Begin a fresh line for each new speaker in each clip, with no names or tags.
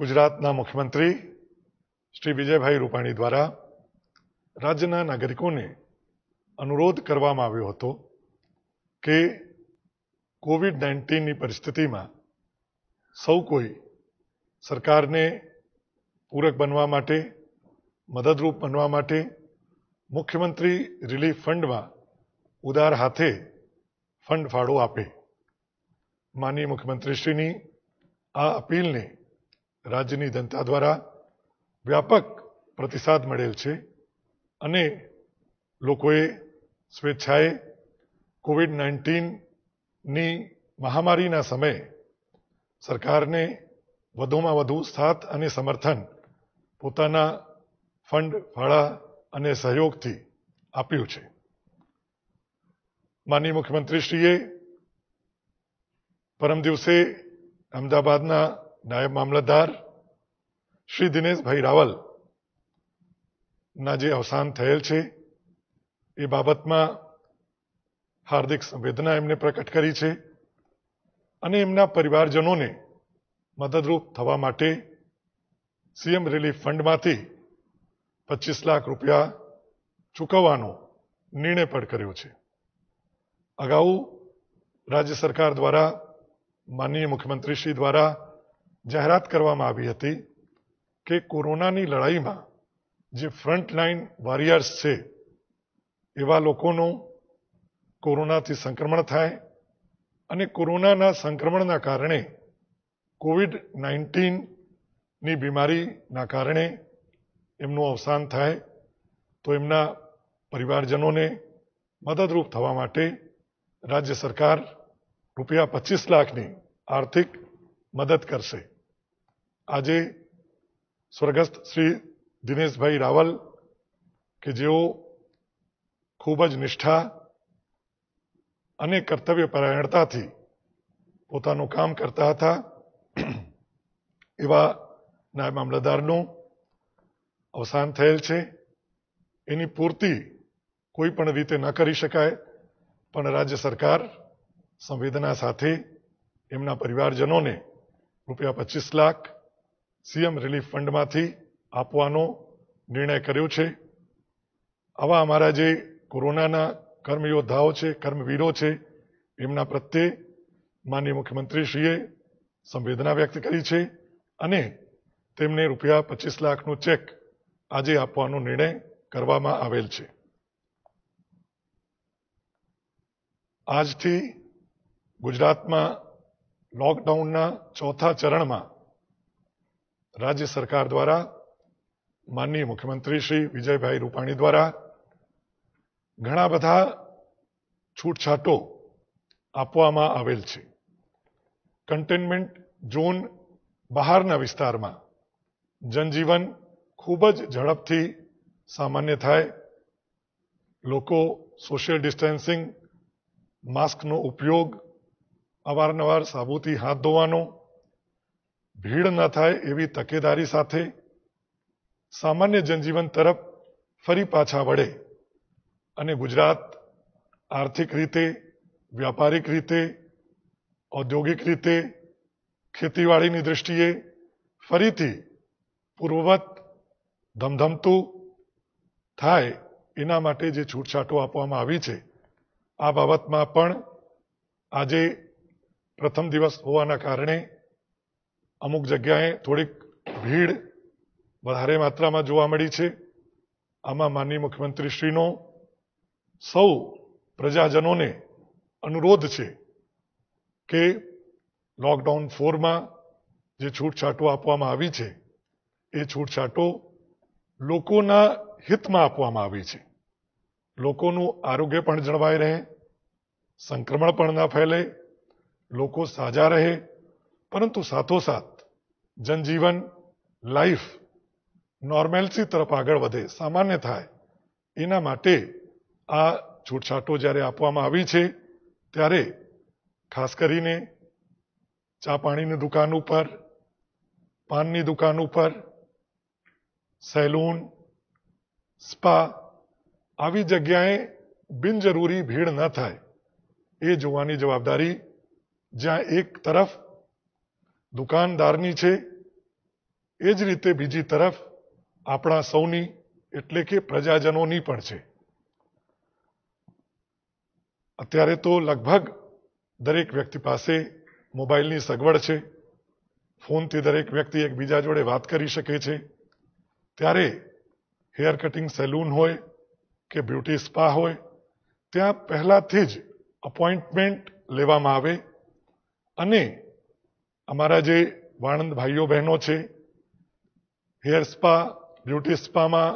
ગુજરાતના મુખ્યમંત્રી શ્રી વિજયભાઈ રૂપાણી દ્વારા રાજ્યના નાગરિકોને અનુરોધ કરવામાં આવ્યો હતો કે કોવિડ નાઇન્ટીનની પરિસ્થિતિમાં સૌ કોઈ સરકારને પૂરક બનવા માટે મદદરૂપ બનવા માટે મુખ્યમંત્રી રિલીફ ફંડમાં ઉદાર હાથે ફંડ ફાળો આપે માનીય મુખ્યમંત્રીશ્રીની આ અપીલને રાજ્યની જનતા દ્વારા વ્યાપક પ્રતિસાદ મળેલ છે અને લોકોએ સ્વેચ્છાએ કોવિડ નાઇન્ટીનની મહામારીના સમયે સરકારને વધુમાં વધુ સાથ અને સમર્થન પોતાના ફંડ ફાળા અને સહયોગથી આપ્યું છે માનનીય મુખ્યમંત્રીશ્રીએ પરમ દિવસે અમદાવાદના નાયબ મામલતદાર શ્રી દિનેશભાઈ રાવલ ના જે અવસાન થયેલ છે એ બાબતમાં હાર્દિક સંવેદના એમને પ્રકટ કરી છે અને એમના પરિવારજનોને મદદરૂપ થવા માટે સીએમ રિલીફ ફંડમાંથી પચીસ લાખ રૂપિયા ચૂકવવાનો નિર્ણય પણ કર્યો છે અગાઉ રાજ્ય સરકાર દ્વારા માનનીય મુખ્યમંત્રીશ્રી દ્વારા જાહેરાત કરવામાં આવી હતી કે કોરોનાની લડાઈમાં જે ફ્રન્ટલાઈન વોરિયર્સ છે એવા લોકોનું કોરોનાથી સંક્રમણ થાય અને કોરોનાના સંક્રમણના કારણે કોવિડ નાઇન્ટીનની બીમારીના કારણે એમનું અવસાન થાય તો એમના પરિવારજનોને મદદરૂપ થવા માટે રાજ્ય સરકાર રૂપિયા પચીસ લાખની આર્થિક મદદ કરશે આજે સ્વર્ગસ્થ શ્રી દિનેશભાઈ રાવલ કે જેઓ ખૂબ જ નિષ્ઠા અને કર્તવ્ય પરાયણતાથી પોતાનું કામ કરતા હતા એવા નાયબ મામલતદારનું અવસાન થયેલ છે એની પૂર્તિ કોઈ પણ રીતે ન કરી શકાય પણ રાજ્ય સરકાર સંવેદના સાથે એમના પરિવારજનોને રૂપિયા પચીસ લાખ સીએમ રિલીફ ફંડમાંથી આપવાનો નિર્ણય કર્યો છે આવા અમારા જે કોરોનાના કર્મયોદ્ધાઓ છે કર્મવીરો છે એમના પ્રત્યે માનનીય મુખ્યમંત્રીશ્રીએ સંવેદના વ્યક્ત કરી છે અને તેમને રૂપિયા પચીસ લાખનું ચેક આજે આપવાનો નિર્ણય કરવામાં આવેલ છે આજથી ગુજરાતમાં લોકડાઉનના ચોથા ચરણમાં રાજ્ય સરકાર દ્વારા માનનીય મુખ્યમંત્રી શ્રી વિજયભાઈ રૂપાણી દ્વારા ઘણા બધા છૂટછાટો આપવામાં આવેલ છે કન્ટેનમેન્ટ ઝોન બહારના વિસ્તારમાં જનજીવન ખૂબ જ ઝડપથી સામાન્ય થાય લોકો સોશિયલ ડિસ્ટન્સિંગ માસ્કનો ઉપયોગ અવારનવાર સાબુથી હાથ ધોવાનો ભીડ ન થાય એવી તકેદારી સાથે સામાન્ય જનજીવન તરફ ફરી પાછા વળે અને ગુજરાત આર્થિક રીતે વ્યાપારિક રીતે ઔદ્યોગિક રીતે ખેતીવાડીની દ્રષ્ટિએ ફરીથી પૂર્વવત ધમધમતું થાય એના માટે જે છૂટછાટો આપવામાં આવી છે આ બાબતમાં પણ આજે પ્રથમ દિવસ હોવાના કારણે અમુક જગ્યાએ થોડીક ભીડ વધારે માત્રામાં જોવા મળી છે આમાં માનનીય મુખ્યમંત્રીશ્રીનો સૌ પ્રજાજનોને અનુરોધ છે કે લોકડાઉન ફોરમાં જે છૂટછાટો આપવામાં આવી છે એ છૂટછાટો લોકોના હિતમાં આપવામાં આવી છે લોકોનું આરોગ્ય પણ જળવાઈ રહે સંક્રમણ પણ ના ફેલે લોકો સાજા રહે પરંતુ સાથોસાથ જનજીવન લાઈફ નોર્મેલસી તરફ આગળ વધે સામાન્ય થાય એના માટે આ છૂટછાટો જ્યારે આપવામાં આવી છે ત્યારે ખાસ કરીને ચા પાણીની દુકાન ઉપર પાનની દુકાન ઉપર સેલૂન સ્પા આવી જગ્યાએ બિનજરૂરી ભીડ ન થાય એ જોવાની જવાબદારી જ્યાં એક તરફ દુકાનદારની છે એ જ રીતે બીજી તરફ આપણા સૌની એટલે કે પ્રજાજનોની પણ છે અત્યારે તો લગભગ દરેક વ્યક્તિ પાસે મોબાઈલની સગવડ છે ફોનથી દરેક વ્યક્તિ એકબીજા જોડે વાત કરી શકે છે ત્યારે હેર કટિંગ સેલૂન હોય કે બ્યુટી સ્પા હોય ત્યાં પહેલાંથી જ અપોઇન્ટમેન્ટ લેવામાં આવે અને અમારા જે વાણંદ ભાઈઓ બહેનો છે હેર સ્પા બ્યુટી સ્પામાં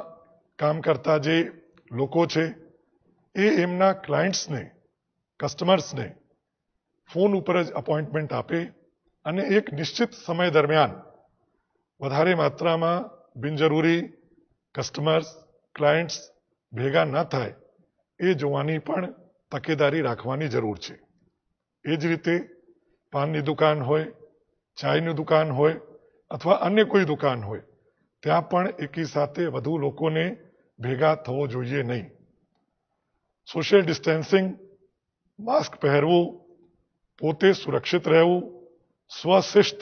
કામ કરતા જે લોકો છે એ એમના ક્લાયન્ટ્સને કસ્ટમર્સને ફોન ઉપર જ અપોઇન્ટમેન્ટ આપે અને એક નિશ્ચિત સમય દરમિયાન વધારે માત્રામાં બિનજરૂરી કસ્ટમર્સ ક્લાયન્ટ્સ ભેગા ન થાય એ જોવાની પણ તકેદારી રાખવાની જરૂર છે એ જ રીતે પાનની દુકાન હોય ચાયની દુકાન હોય અથવા અન્ય કોઈ દુકાન હોય ત્યાં પણ એકી સાથે વધુ લોકોને ભેગા થવો જોઈએ નહીં સોશિયલ ડિસ્ટન્સિંગ માસ્ક પહેરવું પોતે સુરક્ષિત રહેવું સ્વશિસ્ત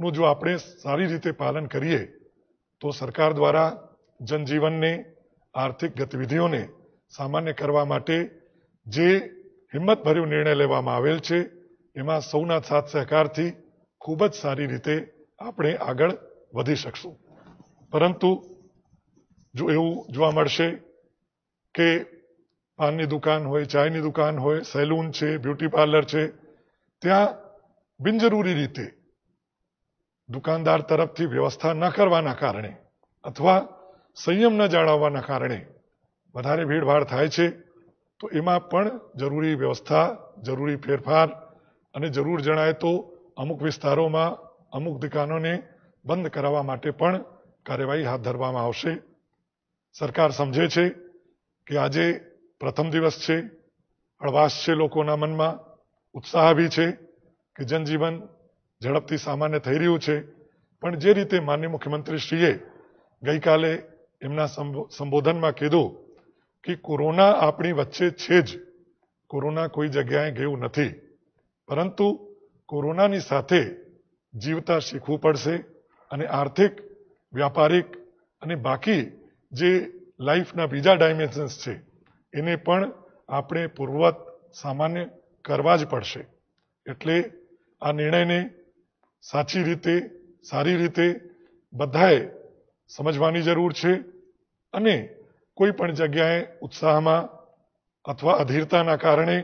નું જો આપણે સારી રીતે પાલન કરીએ તો સરકાર દ્વારા જનજીવનને આર્થિક ગતિવિધિઓને સામાન્ય કરવા માટે જે હિંમતભર્યો નિર્ણય લેવામાં આવેલ છે એમાં સૌના સાથ સહકારથી ખૂબ જ સારી રીતે આપણે આગળ વધી શકશું પરંતુ જો એવું જોવા મળશે કે પાનની દુકાન હોય ચાયની દુકાન હોય સેલૂન છે બ્યુટી પાર્લર છે ત્યાં બિનજરૂરી રીતે દુકાનદાર તરફથી વ્યવસ્થા ન કરવાના કારણે અથવા સંયમ ન જાળવવાના કારણે વધારે ભીડભાડ થાય છે તો એમાં પણ જરૂરી વ્યવસ્થા જરૂરી ફેરફાર અને જરૂર જણાય તો અમુક વિસ્તારોમાં અમુક દુકાનોને બંધ કરાવવા માટે પણ કાર્યવાહી હાથ ધરવામાં આવશે સરકાર સમજે છે કે આજે પ્રથમ દિવસ છે હળવાશ છે લોકોના મનમાં ઉત્સાહ બી છે કે જનજીવન ઝડપથી સામાન્ય થઈ રહ્યું છે પણ જે રીતે માન્ય મુખ્યમંત્રીશ્રીએ ગઈકાલે એમના સંબોધનમાં કીધું કે કોરોના આપણી વચ્ચે છે જ કોરોના કોઈ જગ્યાએ ગયું નથી પરંતુ કોરોનાની સાથે જીવતા શીખવું પડશે અને આર્થિક વ્યાપારિક અને બાકી જે લાઈફના બીજા ડાયમેન્શન્સ છે એને પણ આપણે પૂર્વવત સામાન્ય કરવા જ પડશે એટલે આ નિર્ણયને સાચી રીતે સારી રીતે બધાએ સમજવાની જરૂર છે અને કોઈ પણ જગ્યાએ ઉત્સાહમાં અથવા અધીરતાના કારણે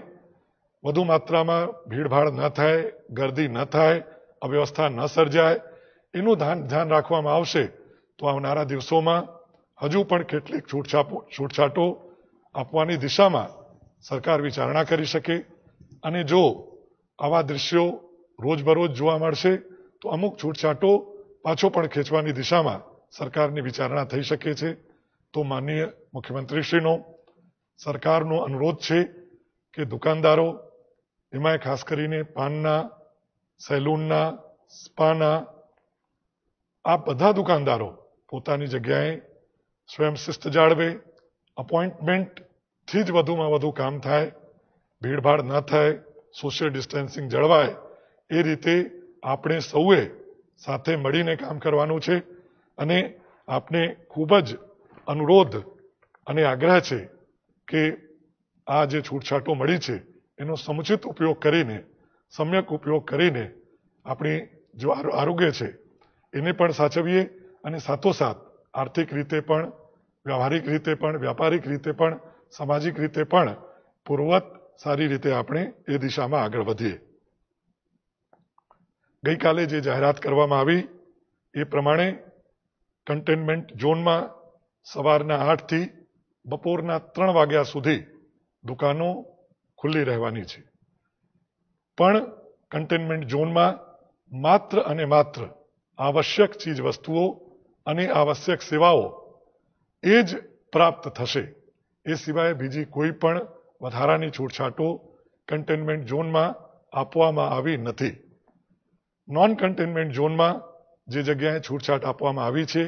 વધુ માત્રામાં ભીડભાડ ન થાય ગર્દી ન થાય અવ્યવસ્થા ન સર્જાય એનું ધ્યાન રાખવામાં આવશે તો આવનારા દિવસોમાં હજુ પણ કેટલીક છૂટછાટો આપવાની દિશામાં સરકાર વિચારણા કરી શકે અને જો આવા દ્રશ્યો રોજબરોજ જોવા મળશે તો અમુક છૂટછાટો પાછો પણ ખેંચવાની દિશામાં સરકારની વિચારણા થઈ શકે છે તો માનનીય મુખ્યમંત્રીશ્રીનો સરકારનો અનુરોધ છે કે દુકાનદારો એમાં ખાસ કરીને પાનના સેલૂનના સ્પાના આ બધા દુકાનદારો પોતાની જગ્યાએ સ્વયં શિસ્ત જાળવે અપોઇન્ટમેન્ટથી જ વધુમાં વધુ કામ થાય ભીડભાડ ન થાય સોશિયલ ડિસ્ટન્સિંગ જળવાય એ રીતે આપણે સૌએ સાથે મળીને કામ કરવાનું છે અને આપને ખૂબ જ અનુરોધ અને આગ્રહ છે કે આ જે છૂટછાટો મળી છે એનો સમુચિત ઉપયોગ કરીને સમ્યક ઉપયોગ કરીને આપણી જો આરોગ્ય છે એને પણ સાચવીએ અને સાથોસાથ આર્થિક રીતે પણ વ્યવહારિક રીતે પણ વ્યાપારિક રીતે પણ સામાજિક રીતે પણ પૂર્વત સારી રીતે આપણે એ દિશામાં આગળ વધીએ ગઈકાલે જે જાહેરાત કરવામાં આવી એ પ્રમાણે કન્ટેનમેન્ટ ઝોનમાં સવારના આઠથી બપોરના ત્રણ વાગ્યા સુધી દુકાનો ખુલ્લી રહેવાની છે પણ કન્ટેનમેન્ટ ઝોનમાં માત્ર અને માત્ર આવશ્યક ચીજ વસ્તુઓ અને આવશ્યક સેવાઓ એ જ પ્રાપ્ત થશે એ સિવાય બીજી કોઈ પણ વધારાની છૂટછાટો કન્ટેનમેન્ટ ઝોનમાં આપવામાં આવી નથી નોન કન્ટેનમેન્ટ ઝોનમાં જે જગ્યાએ છૂટછાટ આપવામાં આવી છે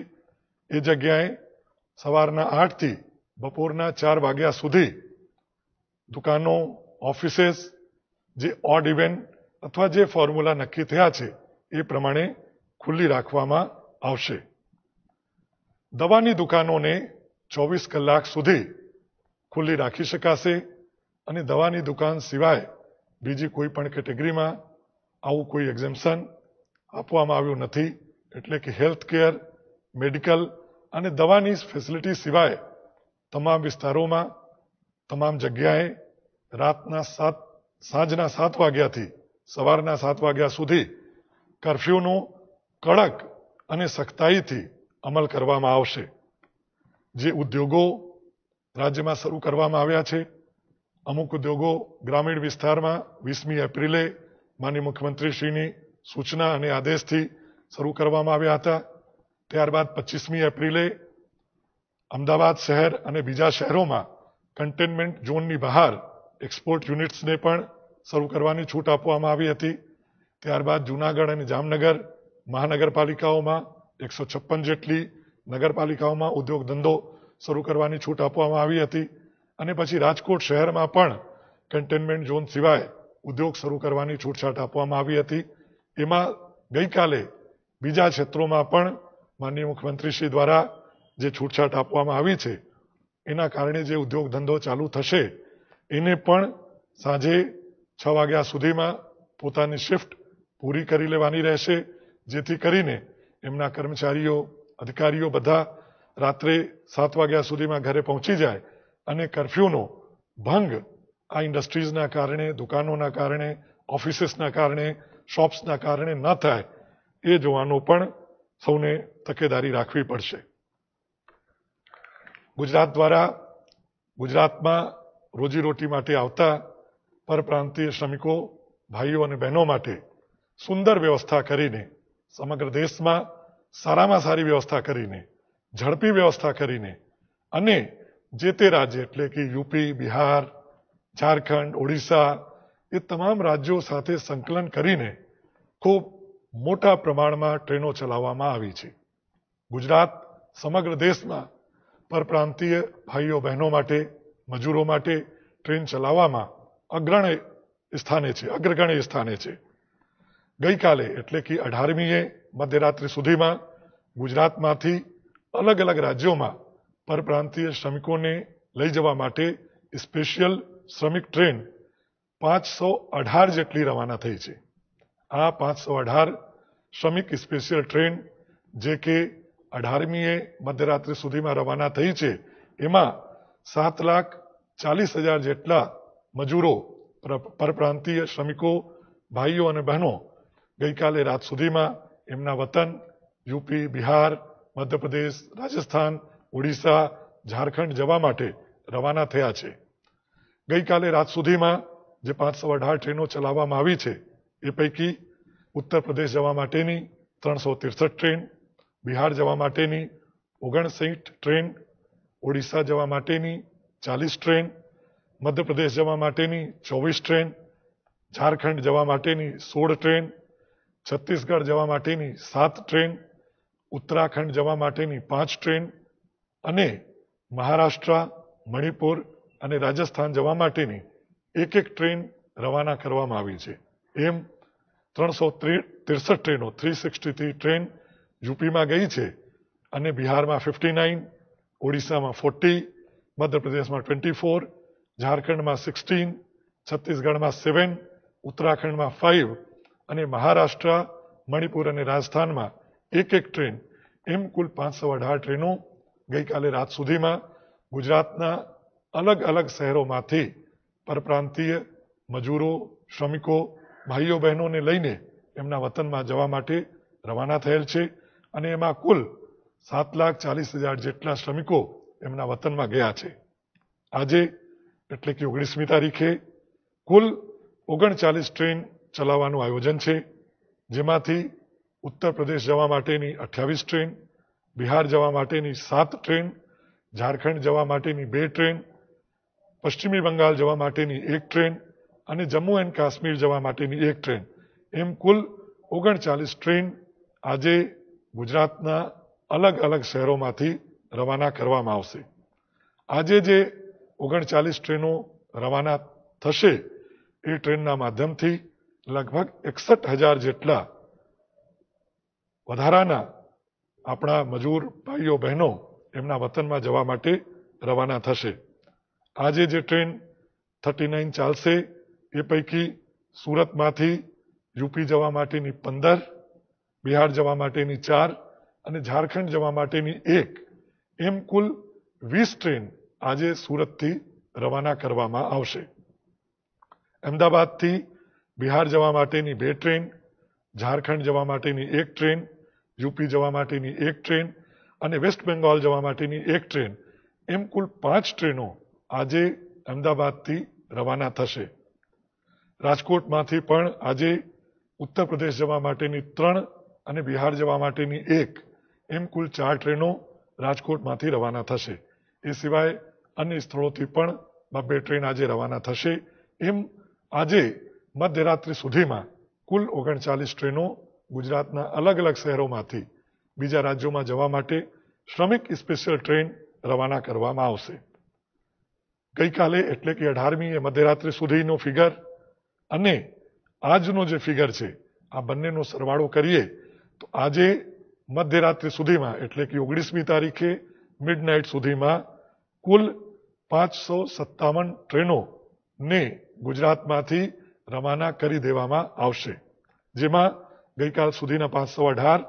એ જગ્યાએ સવારના આઠથી બપોરના ચાર વાગ્યા સુધી દુકાનો ઓફિસેસ જે ઓડ ઇવેન્ટ અથવા જે ફોર્મ્યુલા નક્કી થયા છે એ પ્રમાણે ખુલ્લી રાખવામાં આવશે દવાની દુકાનોને ચોવીસ કલાક સુધી ખુલ્લી રાખી શકાશે અને દવાની દુકાન સિવાય બીજી કોઈ પણ કેટેગરીમાં આવું કોઈ એક્ઝેમ્પશન આપવામાં આવ્યું નથી એટલે કે હેલ્થ કેર મેડિકલ અને દવાની ફેસિલિટી સિવાય તમામ વિસ્તારોમાં તમામ જગ્યાએ રાતના સાત સાંજના સાત વાગ્યાથી સવારના સાત વાગ્યા સુધી કરફ્યુનું કડક અને સખ્તાઈથી અમલ કરવામાં આવશે જે ઉદ્યોગો રાજ્યમાં શરૂ કરવામાં આવ્યા છે અમુક ઉદ્યોગો ગ્રામીણ વિસ્તારમાં વીસમી એપ્રિલે માનનીય મુખ્યમંત્રીશ્રીની સૂચના અને આદેશથી શરૂ કરવામાં આવ્યા હતા ત્યારબાદ પચીસમી એપ્રિલે અમદાવાદ શહેર અને બીજા શહેરોમાં કન્ટેનમેન્ટ ઝોનની બહાર એક્સપોર્ટ યુનિટ્સને પણ શરૂ કરવાની છૂટ આપવામાં આવી હતી ત્યારબાદ જૂનાગઢ અને જામનગર મહાનગરપાલિકાઓમાં એકસો છપ્પન જેટલી નગરપાલિકાઓમાં ઉદ્યોગ ધંધો શરૂ કરવાની છૂટ આપવામાં આવી હતી અને પછી રાજકોટ શહેરમાં પણ કન્ટેનમેન્ટ ઝોન સિવાય ઉદ્યોગ શરૂ કરવાની છૂટછાટ આપવામાં આવી હતી એમાં ગઈકાલે બીજા ક્ષેત્રોમાં પણ માનનીય મુખ્યમંત્રીશ્રી દ્વારા જે છૂટછાટ આપવામાં આવી છે એના કારણે જે ઉદ્યોગ ધંધો ચાલુ થશે એને પણ સાંજે છ વાગ્યા સુધીમાં પોતાની શિફ્ટ પૂરી કરી લેવાની રહેશે જેથી કરીને એમના કર્મચારીઓ અધિકારીઓ બધા રાત્રે સાત વાગ્યા સુધીમાં ઘરે પહોંચી જાય અને કર્ફ્યુનો ભંગ આ ઇન્ડસ્ટ્રીઝના કારણે દુકાનોના કારણે ઓફિસીસના કારણે શોપ્સના કારણે ન થાય એ જોવાનો પણ સૌને તકેદારી રાખવી પડશે ગુજરાત દ્વારા ગુજરાતમાં રોજીરોટી માટે આવતા પરપ્રાંતીય શ્રમિકો ભાઈઓ અને બહેનો માટે સુંદર વ્યવસ્થા કરીને સમગ્ર દેશમાં સારામાં સારી વ્યવસ્થા કરીને ઝડપી વ્યવસ્થા કરીને અને જે તે રાજ્ય એટલે કે યુપી બિહાર ઝારખંડ ઓડિશા એ તમામ રાજ્યો સાથે સંકલન કરીને ખૂબ મોટા પ્રમાણમાં ટ્રેનો ચલાવવામાં આવી છે ગુજરાત સમગ્ર દેશમાં પરપ્રાંતીય ભાઈઓ બહેનો માટે મજૂરો માટે ટ્રેન ચલાવવામાં અગ્રણે સ્થાને છે અગ્રગણ્ય સ્થાને છે ગઈકાલે એટલે કે અઢારમીએ મધ્યરાત્રિ સુધીમાં ગુજરાતમાંથી અલગ અલગ રાજ્યોમાં પરપ્રાંતીય શ્રમિકોને લઈ જવા માટે સ્પેશિયલ શ્રમિક ટ્રેન પાંચસો અઢાર જેટલી રવાના થઈ છે આ પાંચસો અઢાર શ્રમિક સ્પેશિયલ ટ્રેન જે કે અઢારમીએ મધ્યરાત્રિ સુધીમાં રવાના થઈ છે એમાં સાત લાખ ચાલીસ હજાર જેટલા મજૂરો પરપ્રાંતિય શ્રમિકો ભાઈઓ અને બહેનો ગઈકાલે રાત સુધીમાં એમના વતન યુપી બિહાર મધ્યપ્રદેશ રાજસ્થાન ઓડિશા ઝારખંડ જવા માટે રવાના થયા છે ગઈકાલે રાત સુધીમાં જે પાંચસો અઢાર ટ્રેનો ચલાવવામાં આવી છે એ પૈકી ઉત્તર પ્રદેશ જવા માટેની ત્રણસો ત્રેસઠ ટ્રેન બિહાર જવા માટેની ઓગણસાઠ ટ્રેન ઓડિશા જવા માટેની ચાલીસ ટ્રેન મધ્યપ્રદેશ જવા માટેની ચોવીસ ટ્રેન ઝારખંડ જવા માટેની સોળ ટ્રેન છત્તીસગઢ જવા માટેની સાત ટ્રેન ઉત્તરાખંડ જવા માટેની પાંચ ટ્રેન અને મહારાષ્ટ્ર મણિપુર અને રાજસ્થાન જવા માટેની એક એક ટ્રેન રવાના કરવામાં આવી છે એમ ત્રણસો ત્રેસઠ ટ્રેનો થ્રી સિક્સટી થ્રી ટ્રેન યુપીમાં ગઈ છે અને બિહારમાં ફિફ્ટી નાઇન ઓડિશામાં ફોર્ટી મધ્યપ્રદેશમાં ટ્વેન્ટી ફોર ઝારખંડમાં સિક્સટીન છત્તીસગઢમાં સેવન ઉત્તરાખંડમાં ફાઇવ અને મહારાષ્ટ્ર મણિપુર અને રાજસ્થાનમાં એક એક ટ્રેન એમ કુલ પાંચસો અઢાર ટ્રેનો ગઈકાલે રાત સુધીમાં ગુજરાતના અલગ અલગ શહેરોમાંથી પરપ્રાંતીય મજૂરો શ્રમિકો ભાઈઓ બહેનોને લઈને એમના વતનમાં જવા માટે રવાના થયેલ છે અને એમાં કુલ સાત લાખ ચાલીસ હજાર જેટલા શ્રમિકો એમના વતનમાં ગયા છે આજે એટલે કે ઓગણીસમી તારીખે કુલ ઓગણચાલીસ ટ્રેન ચલાવવાનું આયોજન છે જેમાંથી ઉત્તર પ્રદેશ જવા માટેની અઠ્યાવીસ ટ્રેન બિહાર જવા માટેની સાત ટ્રેન ઝારખંડ જવા માટેની બે ટ્રેન પશ્ચિમી બંગાળ જવા માટેની એક ટ્રેન અને જમ્મુ એન્ડ કાશ્મીર જવા માટેની એક ટ્રેન એમ કુલ ઓગણચાલીસ ટ્રેન આજે ગુજરાતના અલગ અલગ શહેરોમાંથી રવાના કરવામાં આવશે આજે જે ઓગણચાલીસ ટ્રેનો રવાના થશે એ ટ્રેનના માધ્યમથી લગભગ એકસઠ હજાર જેટલા વધારાના આપણા મજૂર ભાઈઓ બહેનો એમના વતનમાં જવા માટે રવાના થશે આજે જે ટ્રેન થર્ટી નાઇન ચાલશે એ પૈકી સુરતમાંથી યુપી જવા માટેની પંદર બિહાર જવા માટેની ચાર અને ઝારખંડ જવા માટેની એક એમ કુલ વીસ ટ્રેન આજે સુરતથી રવાના કરવામાં આવશે અમદાવાદથી બિહાર જવા માટેની બે ટ્રેન ઝારખંડ જવા માટેની એક ટ્રેન યુપી જવા માટેની એક ટ્રેન અને વેસ્ટ બેંગોલ જવા માટેની એક ટ્રેન એમ કુલ પાંચ ટ્રેનો આજે અમદાવાદથી રવાના થશે રાજકોટમાંથી પણ આજે ઉત્તર પ્રદેશ જવા માટેની ત્રણ અને બિહાર જવા માટેની એક એમ કુલ ચાર ટ્રેનો રાજકોટમાંથી રવાના થશે એ સિવાય અન્ય સ્થળોથી પણ બબ્બે ટ્રેન આજે રવાના થશે એમ આજે મધ્યરાત્રિ સુધીમાં કુલ ઓગણચાલીસ ટ્રેનો ગુજરાતના અલગ અલગ શહેરોમાંથી બીજા રાજ્યોમાં જવા માટે શ્રમિક સ્પેશિયલ ટ્રેન રવાના કરવામાં આવશે ગઈકાલે એટલે કે અઢારમી એ મધ્યરાત્રિ સુધીનો ફિગર અને આજનો જે ફિગર છે આ બંનેનો સરવાળો કરીએ તો આજે મધ્યરાત્રિ સુધીમાં એટલે કે ઓગણીસમી તારીખે મિડનાઇટ સુધીમાં કુલ પાંચસો સત્તાવન ટ્રેનોને ગુજરાતમાંથી રવાના કરી દેવામાં આવશે જેમાં ગઈકાલ સુધીના પાંચસો અઢાર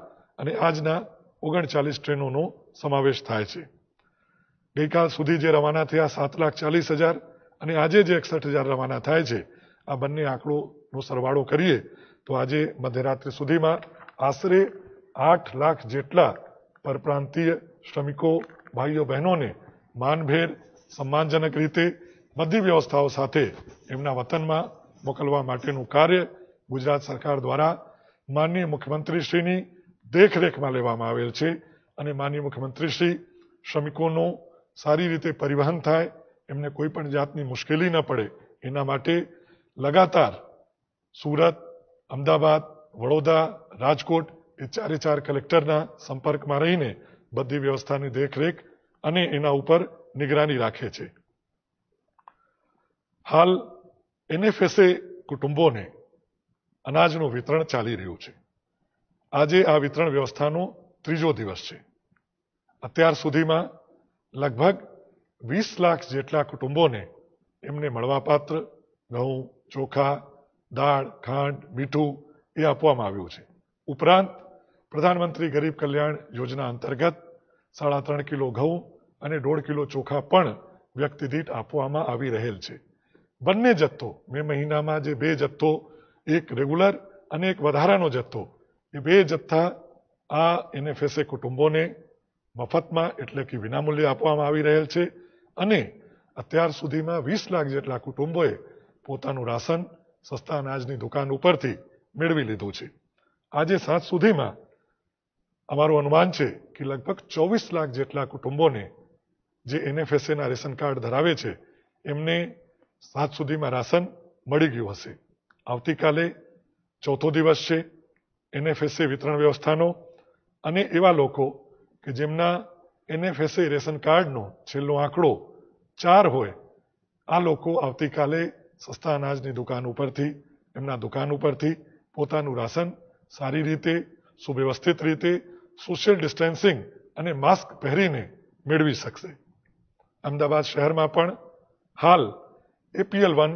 અને આજના ઓગણચાલીસ ટ્રેનોનો સમાવેશ થાય છે ગઈકાલ સુધી જે રવાના થયા સાત લાખ ચાલીસ હજાર અને આજે જે એકસઠ હજાર રવાના થાય છે આ બંને આંકડોનો સરવાળો કરીએ તો આજે મધ્યરાત્રિ સુધીમાં આશરે આઠ લાખ જેટલા પરપ્રાંતીય શ્રમિકો ભાઈઓ બહેનોને માનભેર સન્માનજનક રીતે બધી વ્યવસ્થાઓ સાથે એમના વતનમાં મોકલવા માટેનું કાર્ય ગુજરાત સરકાર દ્વારા માનનીય મુખ્યમંત્રીશ્રીની દેખરેખમાં લેવામાં આવેલ છે અને માનનીય મુખ્યમંત્રીશ્રી શ્રમિકોનું સારી રીતે પરિવહન થાય એમને કોઈ પણ જાતની મુશ્કેલી ન પડે એના માટે લગાતાર સુરત અમદાવાદ વડોદરા રાજકોટ એ ચારે ચાર કલેક્ટરના સંપર્કમાં રહીને બધી વ્યવસ્થાની દેખરેખ અને એના ઉપર નિગરાની રાખે છે હાલ એનએફએસએ કુટુંબોને અનાજનું વિતરણ ચાલી રહ્યું છે આજે આ વિતરણ વ્યવસ્થાનો ત્રીજો દિવસ છે અત્યાર સુધીમાં લગભગ વીસ લાખ જેટલા કુટુંબોને એમને મળવાપાત્ર ઘઉં ચોખા દાળ ખાંડ મીઠું એ આપવામાં આવ્યું છે ઉપરાંત પ્રધાનમંત્રી ગરીબ કલ્યાણ યોજના અંતર્ગત સાડા ત્રણ કિલો ઘઉં અને દોઢ કિલો ચોખા પણ વ્યક્તિ દીઠ આપવામાં આવી રહેલ છે બંને જથ્થો મે મહિનામાં જે બે જથ્થો એક રેગ્યુલર અને એક વધારાનો જથ્થો એ બે જથ્થા આ એનએફએસએ કુટુંબોને મફતમાં એટલે કે વિનામૂલ્યે આપવામાં આવી રહેલ છે અને અત્યાર સુધીમાં વીસ લાખ જેટલા કુટુંબોએ પોતાનું રાશન સસ્તા અનાજની દુકાન ઉપરથી મેળવી લીધું છે આજે સાંજ સુધીમાં અમારું અનુમાન છે કે લગભગ ચોવીસ લાખ જેટલા કુટુંબોને જે એનએફએસએના રેશન કાર્ડ ધરાવે છે એમને સાત સુધીમાં રાશન મળી ગયું હશે આવતીકાલે ચોથો દિવસ છે એનએફએસએ વિતરણ વ્યવસ્થાનો અને એવા લોકો કે જેમના એનએફએસએ રેશન કાર્ડનો છેલ્લો આંકડો ચાર હોય આ લોકો આવતીકાલે સસ્તા અનાજની દુકાન ઉપરથી એમના દુકાન ઉપરથી પોતાનું રાશન સારી રીતે સુવ્યવસ્થિત રીતે સોશિયલ ડિસ્ટન્સિંગ અને માસ્ક પહેરીને મેળવી શકશે અમદાવાદ શહેરમાં પણ હાલ એપીએલ વન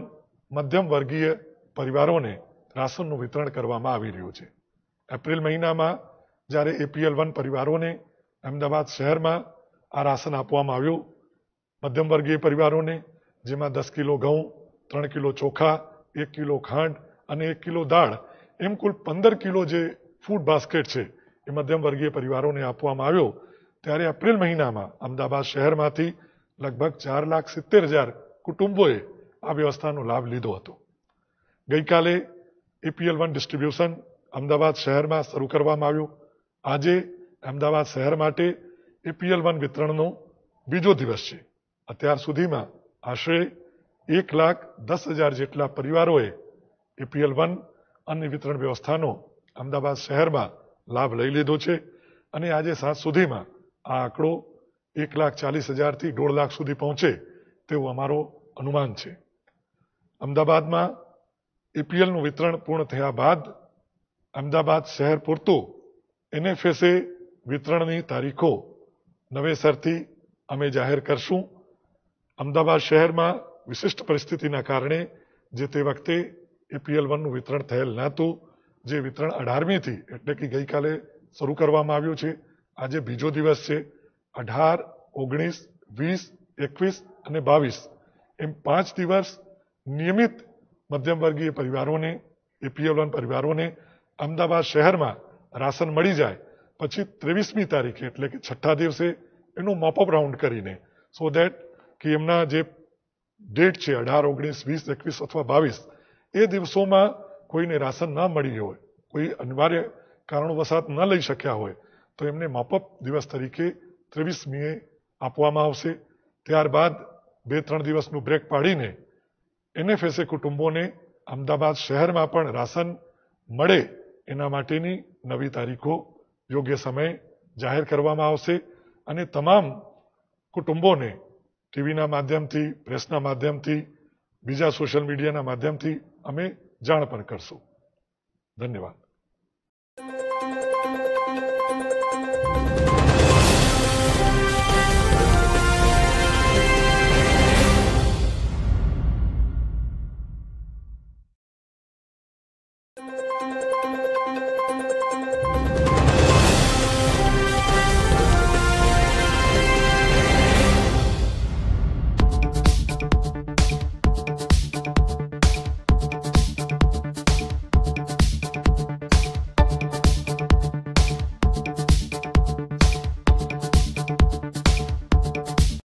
મધ્યમ વર્ગીય પરિવારોને રાશનનું વિતરણ કરવામાં આવી રહ્યું છે એપ્રિલ મહિનામાં જ્યારે એપીએલ વન પરિવારોને અમદાવાદ શહેરમાં આ રાશન આપવામાં આવ્યું મધ્યમ વર્ગીય પરિવારોને જેમાં દસ કિલો ઘઉં ત્રણ કિલો ચોખા એક કિલો ખાંડ અને એક કિલો દાળ એમ કુલ પંદર કિલો જે ફૂડ બાસ્કેટ છે એ મધ્યમ વર્ગીય પરિવારોને આપવામાં આવ્યો ત્યારે એપ્રિલ મહિનામાં અમદાવાદ શહેરમાંથી લગભગ ચાર લાખ સિત્તેર હજાર કુટુંબોએ આ વ્યવસ્થાનો લાભ લીધો હતો ગઈકાલે એપીએલ વન ડિસ્ટ્રીબ્યુશન અમદાવાદ શહેરમાં શરૂ કરવામાં આવ્યું આજે અમદાવાદ શહેર માટે એપીએલ વન વિતરણનો બીજો દિવસ છે અત્યાર સુધીમાં આશરે એક લાખ દસ હજાર જેટલા પરિવારોએ એપીએલ વન અન્ય વિતરણ વ્યવસ્થાનો અમદાવાદ શહેરમાં લાભ લઈ લીધો છે અને આજે સાંજ સુધીમાં આ આંકડો એક લાખ ચાલીસ હજારથી દોઢ લાખ સુધી પહોંચે તેવું અમારો અનુમાન છે અમદાવાદમાં એપીએલનું વિતરણ પૂર્ણ થયા બાદ અમદાવાદ શહેર પૂરતું એનએફએસએ વિતરણની તારીખો નવેસરથી અમે જાહેર કરશું અમદાવાદ શહેરમાં વિશિષ્ટ પરિસ્થિતિના કારણે જે તે વખતે એપીએલ વનનું વિતરણ થયેલ ન હતું જે વિતરણ અઢારમીથી એટલે કે ગઈકાલે શરૂ કરવામાં આવ્યું છે આજે બીજો દિવસ છે અઢાર ઓગણીસ વીસ એકવીસ અને બાવીસ એમ પાંચ દિવસ નિયમિત મધ્યમવર્ગીય પરિવારોને એપીએલ વન પરિવારોને અમદાવાદ શહેરમાં રાશન મળી જાય પછી ત્રેવીસમી તારીખે એટલે કે છઠ્ઠા દિવસે એનું મોપઅપ રાઉન્ડ કરીને સો દેટ કે એમના જે ડેટ છે અઢાર ઓગણીસ વીસ એકવીસ અથવા બાવીસ એ દિવસોમાં કોઈને રાશન ના મળી હોય કોઈ અનિવાર્ય કારણોવસાત ન લઈ શક્યા હોય તો એમને માપઅપ દિવસ તરીકે ત્રેવીસમીએ આપવામાં આવશે ત્યારબાદ બે ત્રણ દિવસનું બ્રેક પાડીને એનએફએસએ કુટુંબોને અમદાવાદ શહેરમાં પણ રાશન મળે એના માટેની નવી તારીખો યોગ્ય સમય જાહેર કરવામાં આવશે અને તમામ કુટુંબોને ટીવીના માધ્યમથી પ્રેસના માધ્યમથી બીજા સોશિયલ મીડિયાના માધ્યમથી અમે જાણ પણ કરશું ધન્યવાદ